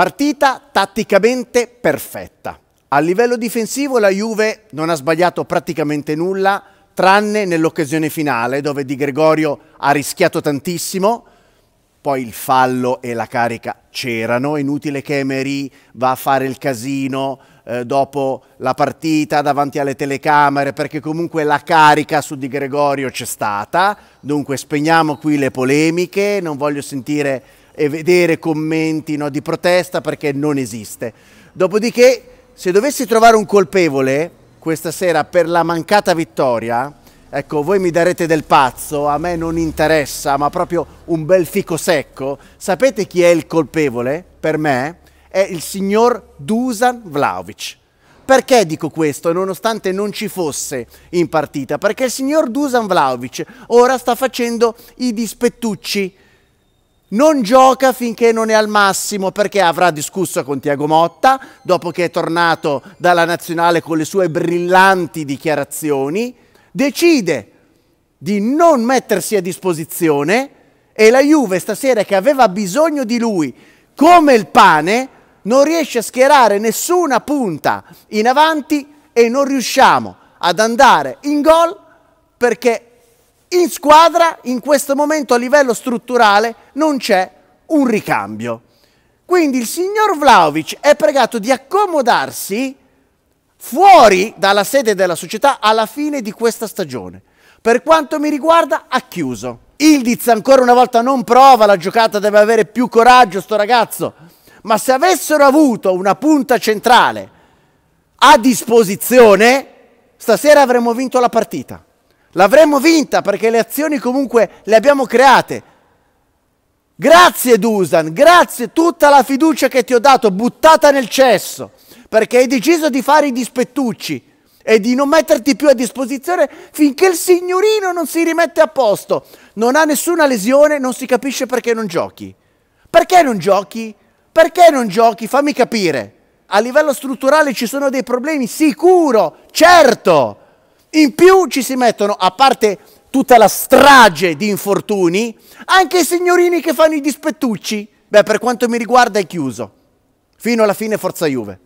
Partita tatticamente perfetta. A livello difensivo la Juve non ha sbagliato praticamente nulla, tranne nell'occasione finale dove Di Gregorio ha rischiato tantissimo, poi il fallo e la carica c'erano, inutile che Emery va a fare il casino eh, dopo la partita davanti alle telecamere perché comunque la carica su Di Gregorio c'è stata, dunque spegniamo qui le polemiche, non voglio sentire e vedere commenti no, di protesta perché non esiste. Dopodiché, se dovessi trovare un colpevole questa sera per la mancata vittoria, ecco, voi mi darete del pazzo, a me non interessa, ma proprio un bel fico secco. Sapete chi è il colpevole? Per me è il signor Dusan Vlaovic. Perché dico questo, nonostante non ci fosse in partita? Perché il signor Dusan Vlaovic ora sta facendo i dispettucci non gioca finché non è al massimo perché avrà discusso con Tiago Motta dopo che è tornato dalla nazionale con le sue brillanti dichiarazioni. Decide di non mettersi a disposizione e la Juve stasera che aveva bisogno di lui come il pane non riesce a schierare nessuna punta in avanti e non riusciamo ad andare in gol perché in squadra, in questo momento a livello strutturale, non c'è un ricambio. Quindi il signor Vlaovic è pregato di accomodarsi fuori dalla sede della società alla fine di questa stagione. Per quanto mi riguarda, ha chiuso. Ildiz ancora una volta non prova la giocata, deve avere più coraggio sto ragazzo. Ma se avessero avuto una punta centrale a disposizione, stasera avremmo vinto la partita. L'avremmo vinta perché le azioni comunque le abbiamo create. Grazie Dusan, grazie tutta la fiducia che ti ho dato, buttata nel cesso, perché hai deciso di fare i dispettucci e di non metterti più a disposizione finché il signorino non si rimette a posto. Non ha nessuna lesione, non si capisce perché non giochi. Perché non giochi? Perché non giochi? Fammi capire. A livello strutturale ci sono dei problemi, sicuro, certo. In più ci si mettono, a parte tutta la strage di infortuni, anche i signorini che fanno i dispettucci. Beh, per quanto mi riguarda è chiuso. Fino alla fine Forza Juve.